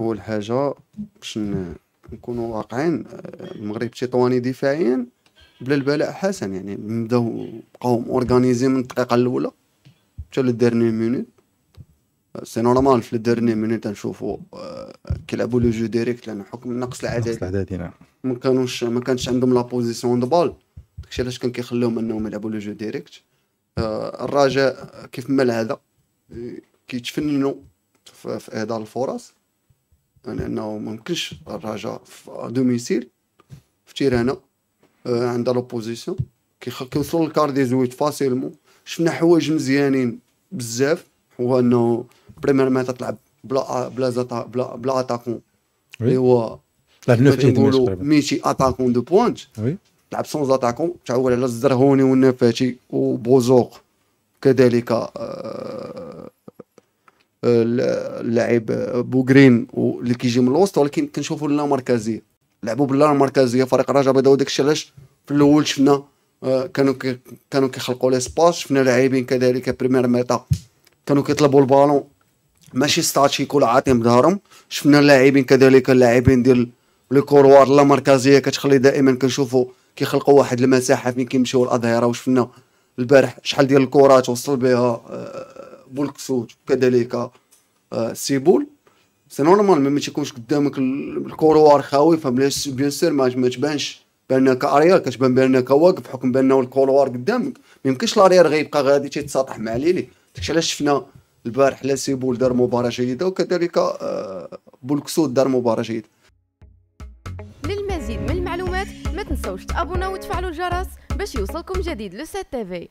اول حاجه باش نكونوا واقعين المغرب تطواني دفاعيا بلا البلاء حسن يعني نبداو بقاو اورغانيزي من الدقيقه الاولى حتى للديرني مينوت سي نورمال في الديرني مينوت نشوفوا آه، كيلعبوا لو جو ديريكت لان حكم النقص العددي النقص العددي نعم ما كانوش ما كانش عندهم لا بوزيسيون دو بال داكشي علاش كان كيخليهم انهم يلعبوا لو جو ديريكت آه، الرجاء كيف ما العاده كيتفننوا في اهدار الفرص لانه ما يمكنش الرجاء في دوميسيل في تيرانا آه، عندها لوبوزيسيون كيوصلوا للكار دي زويت فاسيلمون شفنا حوايج مزيانين بزاف هو انه بريمير ما تلعب بلا بلا زاتا بلا بلا اتاكون اللي هو نقولوا ميشي اتاكون دو بوانت تلعب سون اتاكون تعول على الزرهوني والنفاتي وبوزوق كذلك آه اللاعب بوغرين اللي كيجي من الوسط ولكن كنشوفوا لا مركزيه لعبوا بلا مركزيه فريق بدا بداو داكشي علاش في الاول شفنا كانوا آه، كانوا كيخلقوا لي سباس شفنا لاعبين كذلك بريمير ميتا كانوا كيطلبوا البالون ماشي ستاتشي كل عاطيهم ظهرهم شفنا لاعبين كذلك اللاعبين ديال لي كوروار لا مركزيه كتخلي دائما كنشوفوا كيخلقوا واحد المساحه فين كيمشيو الاظهره وشفنا البارح شحال ديال الكرات وصل بها آه، بولكسوت وكذلك سيبول آه، سي نورمال ملي ما تيكونش قدامك الكوروار خاوي بيان سير ما تبانش بانك اريال كتبان بانك واقف بحكم بانه الكوروار قدامك ما يمكنش لاريال غيبقى غادي تيتسطح مع ليلي داكشي علاش شفنا البارح لا سيبول دار مباراه جيده وكذلك آه، بولكسوت دار مباراه جيده للمزيد من المعلومات ما تنسوش تابوناو وتفعلوا الجرس باش يوصلكم جديد لو سي تي في